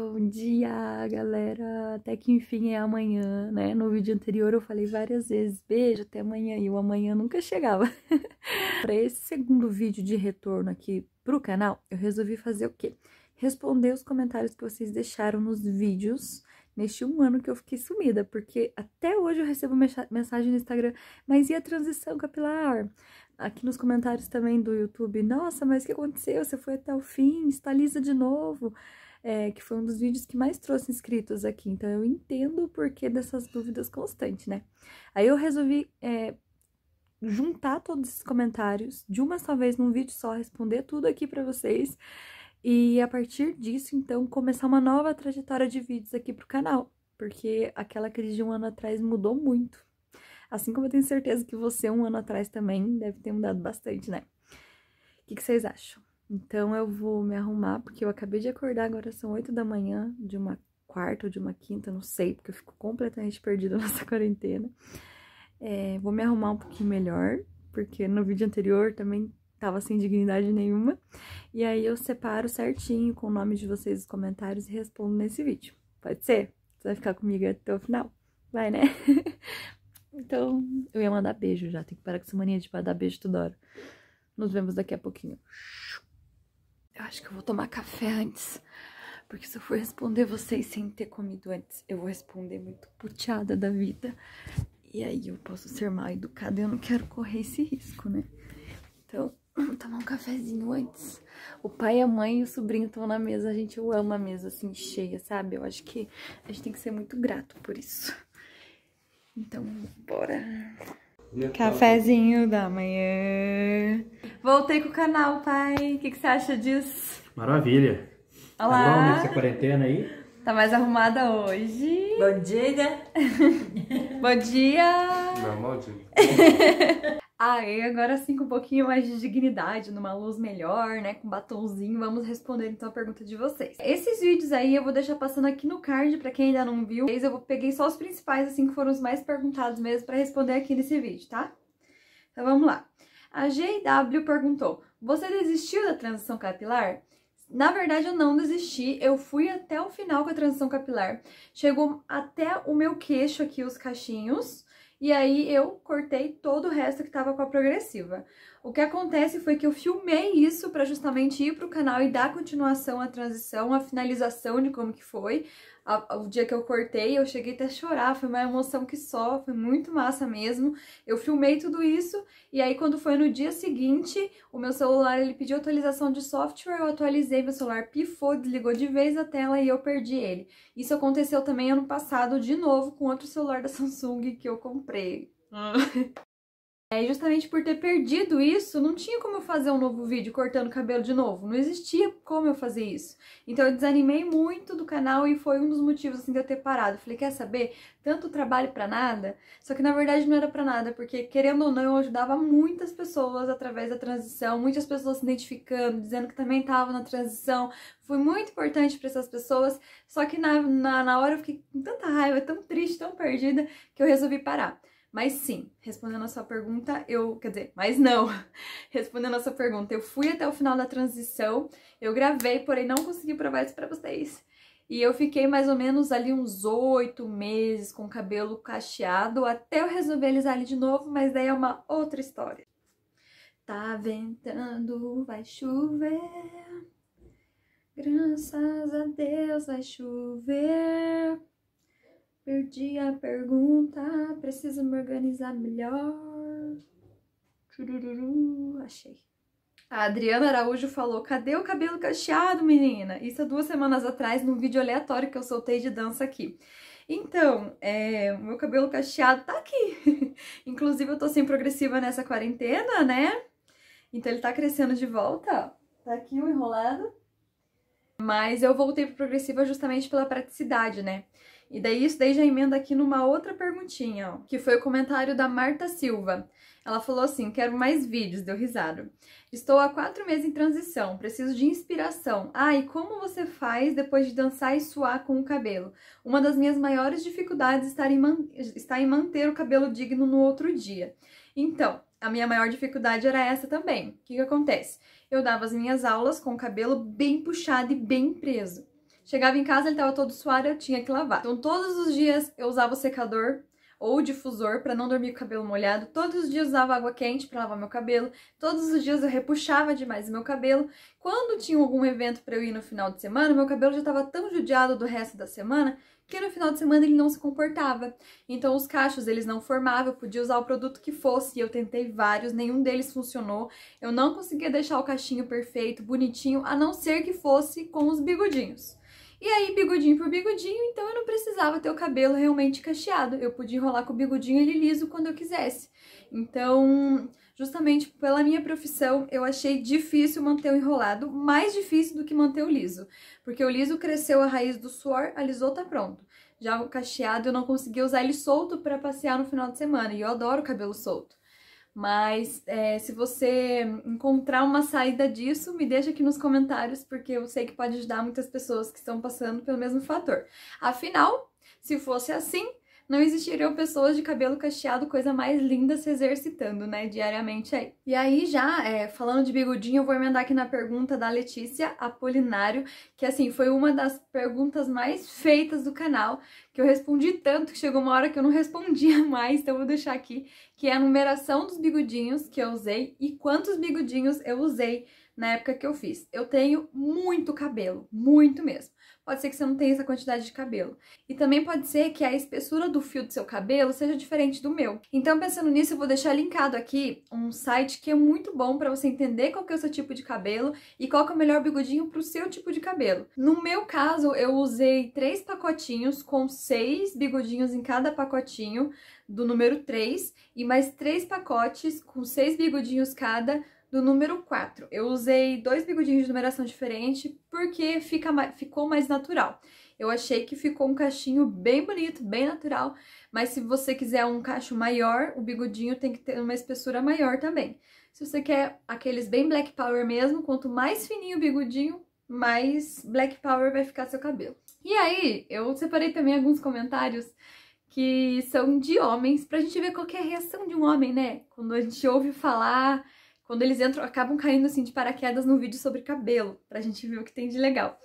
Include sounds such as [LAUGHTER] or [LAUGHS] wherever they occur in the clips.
Bom dia, galera! Até que enfim é amanhã, né? No vídeo anterior eu falei várias vezes, beijo, até amanhã, e o amanhã nunca chegava. [LAUGHS] Para esse segundo vídeo de retorno aqui pro canal, eu resolvi fazer o quê? Responder os comentários que vocês deixaram nos vídeos neste um ano que eu fiquei sumida, porque até hoje eu recebo mensagem no Instagram, mas e a transição capilar? Aqui nos comentários também do YouTube, nossa, mas o que aconteceu? Você foi até o fim, está lisa de novo é, que foi um dos vídeos que mais trouxe inscritos aqui. Então, eu entendo o porquê dessas dúvidas constantes, né? Aí eu resolvi é, juntar todos esses comentários de uma só vez num vídeo só, responder tudo aqui para vocês. E a partir disso, então, começar uma nova trajetória de vídeos aqui pro canal. Porque aquela crise de um ano atrás mudou muito. Assim como eu tenho certeza que você, um ano atrás também, deve ter mudado bastante, né? O que, que vocês acham? Então eu vou me arrumar, porque eu acabei de acordar, agora são 8 da manhã, de uma quarta ou de uma quinta, não sei, porque eu fico completamente [LAUGHS] perdida nessa quarentena. É, vou me arrumar um pouquinho melhor, porque no vídeo anterior também tava sem dignidade nenhuma. E aí eu separo certinho com o nome de vocês os comentários e respondo nesse vídeo. Pode ser? Você vai ficar comigo até o final? Vai, né? [LAUGHS] então, eu ia mandar beijo já. Tem que parar com essa mania de mandar beijo toda hora. Nos vemos daqui a pouquinho. Eu acho que eu vou tomar café antes. Porque se eu for responder vocês sem ter comido antes, eu vou responder muito puteada da vida. E aí eu posso ser mal educada, e eu não quero correr esse risco, né? Então, vou tomar um cafezinho antes. O pai, a mãe e o sobrinho estão na mesa. A gente ama a mesa assim, cheia, sabe? Eu acho que a gente tem que ser muito grato por isso. Então, bora. Cafezinho da manhã. Voltei com o canal, pai. O que, que você acha disso? Maravilha. Tá Olá. Tá bom nessa quarentena aí? Tá mais arrumada hoje. Bom dia. Né? [LAUGHS] bom dia. Não, bom dia. [LAUGHS] Ah, e agora sim com um pouquinho mais de dignidade, numa luz melhor, né, com batonzinho, vamos responder então a pergunta de vocês. Esses vídeos aí eu vou deixar passando aqui no card pra quem ainda não viu, eu vou, peguei só os principais, assim, que foram os mais perguntados mesmo pra responder aqui nesse vídeo, tá? Então vamos lá. A GW perguntou: Você desistiu da transição capilar? Na verdade, eu não desisti, eu fui até o final com a transição capilar. Chegou até o meu queixo aqui, os cachinhos, e aí eu cortei todo o resto que estava com a progressiva. O que acontece foi que eu filmei isso para justamente ir pro canal e dar continuação à transição, à finalização de como que foi. o dia que eu cortei, eu cheguei até a chorar, foi uma emoção que só, foi muito massa mesmo. Eu filmei tudo isso e aí quando foi no dia seguinte, o meu celular ele pediu atualização de software, eu atualizei, meu celular pifou, desligou de vez a tela e eu perdi ele. Isso aconteceu também ano passado de novo com outro celular da [LAUGHS] Samsung que eu comprei. Ah. É, justamente por ter perdido isso, não tinha como eu fazer um novo vídeo cortando cabelo de novo, não existia como eu fazer isso. Então eu desanimei muito do canal e foi um dos motivos assim, de eu ter parado. Falei, quer saber? Tanto trabalho pra nada? Só que na verdade não era pra nada, porque querendo ou não eu ajudava muitas pessoas através da transição, muitas pessoas se identificando, dizendo que também estavam na transição. Foi muito importante para essas pessoas, só que na, na, na hora eu fiquei com tanta raiva, tão triste, tão perdida, que eu resolvi parar. Mas sim, respondendo a sua pergunta, eu. Quer dizer, mas não. [LAUGHS] Respondendo a sua pergunta, eu fui até o final da transição, eu gravei, porém não consegui provar isso pra vocês. E eu fiquei mais ou menos ali uns oito meses com o cabelo cacheado até eu resolver alisar ele de novo, mas daí é uma outra história. Tá ventando, vai chover. Graças a Deus vai chover. Perdi a pergunta, preciso me organizar melhor. achei. A Adriana Araújo falou: Cadê o cabelo cacheado, menina? Isso há duas semanas atrás, num vídeo aleatório que eu soltei de dança aqui. Então, é, o meu cabelo cacheado tá aqui. [LAUGHS] Inclusive, eu tô sem progressiva nessa quarentena, né? Então, ele tá crescendo de volta. Tá aqui o enrolado. Mas eu voltei pro progressiva justamente pela praticidade, né? E daí isso daí já emenda aqui numa outra perguntinha, ó, que foi o comentário da Marta Silva. Ela falou assim: quero mais vídeos, deu risada. Estou há quatro meses em transição, preciso de inspiração. Ah, e como você faz depois de dançar e suar com o cabelo? Uma das minhas maiores dificuldades é está em, man está em manter o cabelo digno no outro dia. Então, a minha maior dificuldade era essa também. O que, que acontece? Eu dava as minhas aulas com o cabelo bem puxado e bem preso. Chegava em casa, ele tava todo suado, eu tinha que lavar. Então todos os dias eu usava o secador ou difusor para não dormir com o cabelo molhado. Todos os dias usava água quente para lavar meu cabelo. Todos os dias eu repuxava demais meu cabelo. Quando tinha algum evento para eu ir no final de semana, meu cabelo já estava tão judiado do resto da semana que no final de semana ele não se comportava. Então os cachos eles não formavam, eu podia usar o produto que fosse, eu tentei vários, nenhum deles funcionou. Eu não conseguia deixar o cachinho perfeito, bonitinho, a não ser que fosse com os bigodinhos. E aí, bigodinho por bigodinho, então eu não precisava ter o cabelo realmente cacheado. Eu podia enrolar com o bigodinho ele liso quando eu quisesse. Então, justamente pela minha profissão, eu achei difícil manter o enrolado, mais difícil do que manter o liso. Porque o liso cresceu a raiz do suor, alisou, tá pronto. Já o cacheado eu não consegui usar ele solto para passear no final de semana, e eu adoro cabelo solto. Mas é, se você encontrar uma saída disso, me deixa aqui nos comentários, porque eu sei que pode ajudar muitas pessoas que estão passando pelo mesmo fator. Afinal, se fosse assim, não existiriam pessoas de cabelo cacheado, coisa mais linda, se exercitando, né, diariamente aí. E aí, já é, falando de bigodinho, eu vou emendar aqui na pergunta da Letícia Apolinário, que assim, foi uma das perguntas mais feitas do canal, que eu respondi tanto que chegou uma hora que eu não [LAUGHS] respondia mais, então eu vou deixar aqui, que é a numeração dos bigodinhos que eu usei e quantos bigodinhos eu usei na época que eu fiz. Eu tenho muito cabelo, muito mesmo. Pode ser que você não tenha essa quantidade de cabelo. E também pode ser que a espessura do fio do seu cabelo seja diferente do meu. Então, pensando nisso, eu vou deixar linkado aqui um site que é muito bom para você entender qual que é o seu tipo de cabelo e qual que é o melhor bigodinho para o seu tipo de cabelo. No meu caso, eu usei três pacotinhos com seis bigodinhos em cada pacotinho do número 3 e mais três pacotes com seis bigodinhos cada do número 4. Eu usei dois bigodinhos de numeração diferente porque fica mais, ficou mais natural. Eu achei que ficou um cachinho bem bonito, bem natural, mas se você quiser um cacho maior, o bigodinho tem que ter uma espessura maior também. Se você quer aqueles bem black power mesmo, quanto mais fininho o bigodinho, mais black power vai ficar seu cabelo. E aí, eu separei também alguns comentários que são de homens, pra gente ver qual é a reação de um homem, né? Quando a gente ouve falar quando eles entram, acabam caindo assim de paraquedas no vídeo sobre cabelo, pra gente ver o que tem de legal.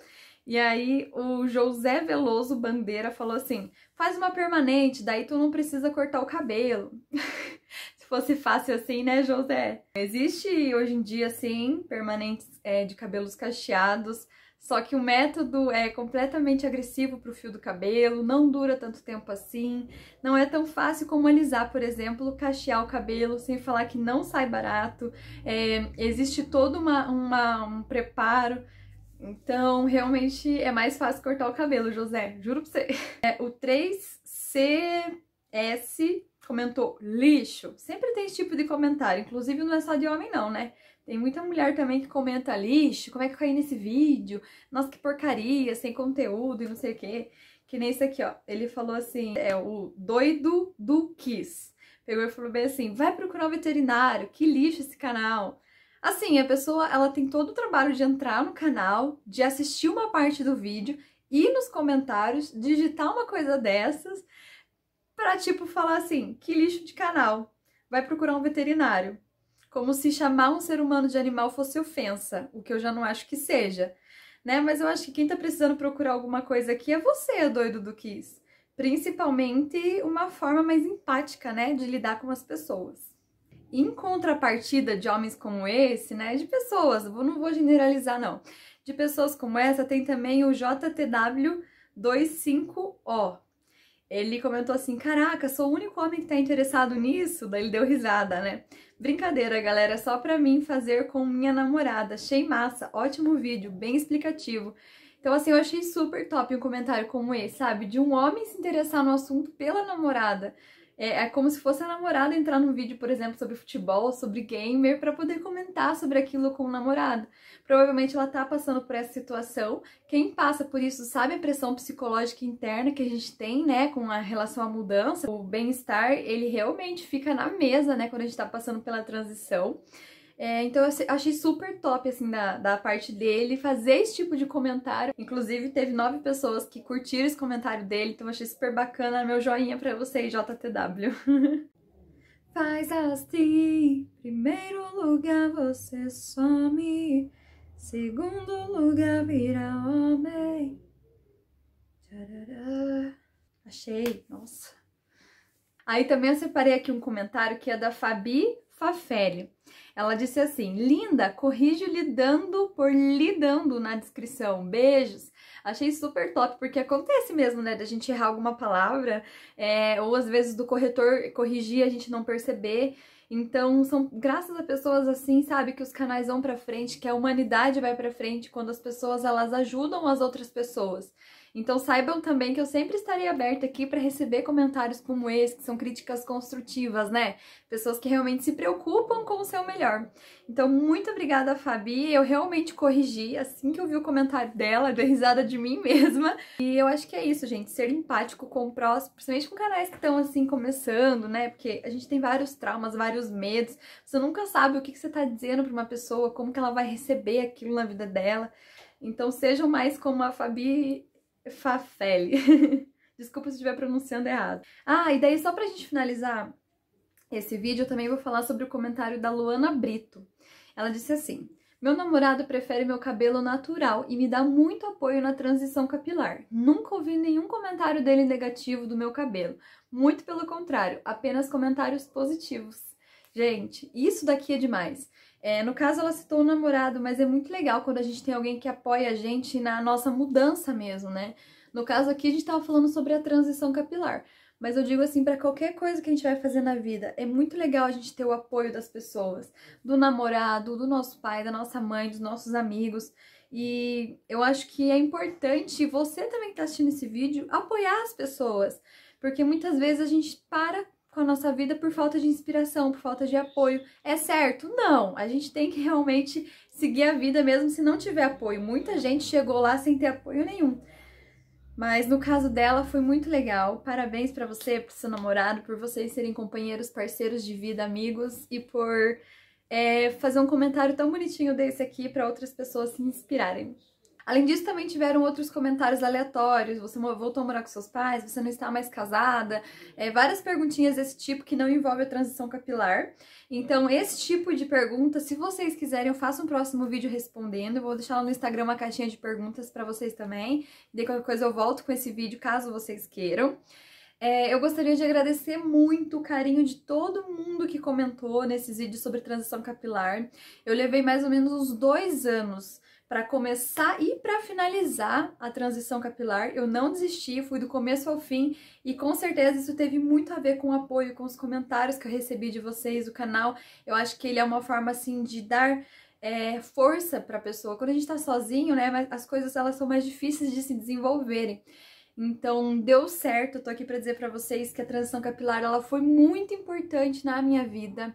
E aí o José Veloso Bandeira falou assim: faz uma permanente, daí tu não precisa cortar o cabelo. [LAUGHS] Se fosse fácil assim, né, José? Existe hoje em dia, sim, permanentes é, de cabelos cacheados. Só que o método é completamente agressivo para o fio do cabelo, não dura tanto tempo assim, não é tão fácil como alisar, por exemplo, cachear o cabelo, sem falar que não sai barato, é, existe todo uma, uma, um preparo. Então, realmente é mais fácil cortar o cabelo, José, juro para você. É, o 3CS comentou lixo. Sempre tem esse tipo de comentário, inclusive não é só de homem não, né? Tem muita mulher também que comenta lixo, como é que eu caí nesse vídeo? Nossa, que porcaria, sem conteúdo e não sei o quê. Que nem esse aqui, ó. Ele falou assim, é o doido do Kiss. Pegou e falou bem assim, vai procurar um veterinário, que lixo esse canal. Assim, a pessoa, ela tem todo o trabalho de entrar no canal, de assistir uma parte do vídeo, ir nos comentários, digitar uma coisa dessas, pra tipo falar assim, que lixo de canal, vai procurar um veterinário como se chamar um ser humano de animal fosse ofensa, o que eu já não acho que seja, né? Mas eu acho que quem tá precisando procurar alguma coisa aqui é você, doido do Kiss. Principalmente uma forma mais empática, né, de lidar com as pessoas. Em contrapartida de homens como esse, né, de pessoas, eu não vou generalizar não, de pessoas como essa tem também o JTW 25O, ele comentou assim: Caraca, sou o único homem que tá interessado nisso. Daí ele deu risada, né? Brincadeira, galera, é só pra mim fazer com minha namorada. Achei massa, ótimo vídeo, bem explicativo. Então, assim, eu achei super top um comentário como esse, sabe? De um homem se interessar no assunto pela namorada. É, é, como se fosse a namorada entrar num vídeo, por exemplo, sobre futebol, sobre gamer, para poder comentar sobre aquilo com o namorado. Provavelmente ela tá passando por essa situação. Quem passa por isso sabe a pressão psicológica interna que a gente tem, né, com a relação à mudança. O bem-estar, ele realmente fica na mesa, né, quando a gente tá passando pela transição. É, então eu achei super top, assim, da, da parte dele fazer esse tipo de comentário. Inclusive, teve nove pessoas que curtiram esse comentário dele, então eu achei super bacana. Meu joinha pra você, JTW. [LAUGHS] Faz assim, primeiro lugar você some, segundo lugar vira homem. Tcharará. Achei, nossa. Aí também eu separei aqui um comentário que é da Fabi Fafelli. Ela disse assim: Linda, corrijo lidando por lidando na descrição. Beijos. Achei super top, porque acontece mesmo, né? Da gente errar alguma palavra, é, ou às vezes do corretor corrigir a gente não perceber. Então, são graças a pessoas assim, sabe, que os canais vão para frente, que a humanidade vai para frente quando as pessoas elas ajudam as outras pessoas. Então saibam também que eu sempre estarei aberta aqui para receber comentários como esse, que são críticas construtivas, né? Pessoas que realmente se preocupam com o seu melhor. Então, muito obrigada, Fabi. Eu realmente corrigi assim que eu vi o comentário dela, [LAUGHS] dei risada de mim mesma. E eu acho que é isso, gente, ser empático com o próximo, principalmente com canais que estão assim começando, né? Porque a gente tem vários traumas, vários medos. Você nunca sabe o que, que você tá dizendo para uma pessoa, como que ela vai receber aquilo na vida dela. Então sejam mais como a Fabi Fafeli, [LAUGHS] Desculpa se estiver pronunciando errado. Ah, e daí só pra gente finalizar esse vídeo, eu também vou falar sobre o comentário da Luana Brito. Ela disse assim: Meu namorado prefere meu cabelo natural e me dá muito apoio na transição capilar. Nunca ouvi nenhum comentário dele negativo do meu cabelo. Muito pelo contrário, apenas comentários positivos. Gente, isso daqui é demais. É, no caso, ela citou o namorado, mas é muito legal quando a gente tem alguém que apoia a gente na nossa mudança mesmo, né? No caso aqui, a gente estava falando sobre a transição capilar. Mas eu digo assim, para qualquer coisa que a gente vai fazer na vida, é muito legal a gente ter o apoio das pessoas, do namorado, do nosso pai, da nossa mãe, dos nossos amigos. E eu acho que é importante você também que está assistindo esse vídeo apoiar as pessoas, porque muitas vezes a gente para com a nossa vida por falta de inspiração, por falta de apoio. É certo? Não. A gente tem que realmente seguir a vida mesmo se não tiver apoio. Muita gente chegou lá sem ter apoio nenhum. Mas no caso dela foi muito legal. Parabéns para você, pro seu namorado, por vocês serem companheiros, parceiros de vida, amigos e por é, fazer um comentário tão bonitinho desse aqui para outras pessoas se inspirarem. Além disso, também tiveram outros comentários aleatórios. Você voltou a morar com seus pais? Você não está mais casada? É, várias perguntinhas desse tipo que não envolve a transição capilar. Então, esse tipo de pergunta, se vocês quiserem, eu faço um próximo vídeo respondendo. Eu vou deixar lá no Instagram uma caixinha de perguntas para vocês também. De qualquer coisa eu volto com esse vídeo, caso vocês queiram. É, eu gostaria de agradecer muito o carinho de todo mundo que comentou nesses vídeos sobre transição capilar. Eu levei mais ou menos uns dois anos para começar e para finalizar a transição capilar. Eu não desisti, fui do começo ao fim e com certeza isso teve muito a ver com o apoio, com os comentários que eu recebi de vocês, O canal. Eu acho que ele é uma forma assim de dar é, força para a pessoa. Quando a gente está sozinho, né, as coisas elas são mais difíceis de se desenvolverem. Então, deu certo. Eu tô aqui para dizer para vocês que a transição capilar ela foi muito importante na minha vida.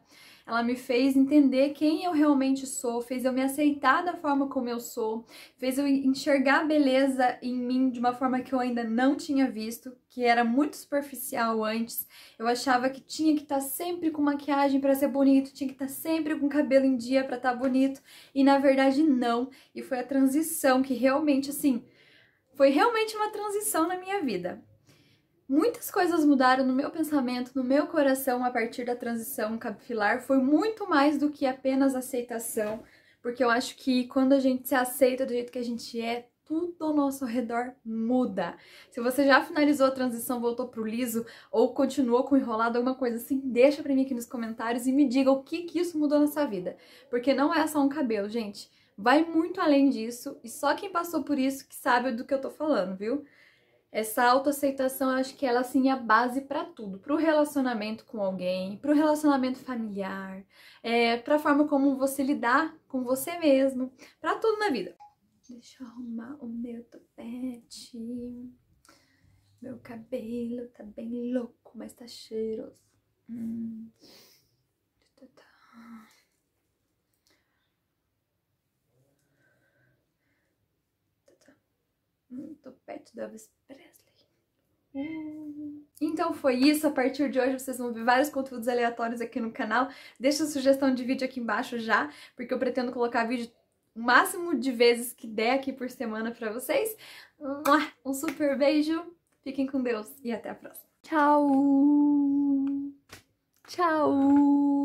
Ela me fez entender quem eu realmente sou, fez eu me aceitar da forma como eu sou, fez eu enxergar beleza em mim de uma forma que eu ainda não tinha visto, que era muito superficial antes. Eu achava que tinha que estar tá sempre com maquiagem para ser bonito, tinha que estar tá sempre com cabelo em dia para estar tá bonito, e na verdade não. E foi a transição que realmente assim, foi realmente uma transição na minha vida. Muitas coisas mudaram no meu pensamento, no meu coração a partir da transição capilar. Foi muito mais do que apenas aceitação, porque eu acho que quando a gente se aceita do jeito que a gente é, tudo ao nosso redor muda. Se você já finalizou a transição, voltou pro liso ou continuou com enrolado, alguma coisa assim, deixa pra mim aqui nos comentários e me diga o que que isso mudou na sua vida. Porque não é só um cabelo, gente. Vai muito além disso e só quem passou por isso que sabe do que eu tô falando, viu? Essa autoaceitação, acho que ela assim é a base para tudo, para o relacionamento com alguém, para o relacionamento familiar, é, para a forma como você lidar com você mesmo, para tudo na vida. Deixa eu arrumar o meu topete. Meu cabelo tá bem louco, mas tá cheiroso. Hum. Tá, tá, tá. topete do Elvis Presley. Hum. Então foi isso, a partir de hoje vocês vão ver vários conteúdos aleatórios aqui no canal. Deixa a sugestão de vídeo aqui embaixo já, porque eu pretendo colocar vídeo o máximo de vezes que der aqui por semana pra vocês. Um super beijo, fiquem com Deus e até a próxima. Tchau! Tchau!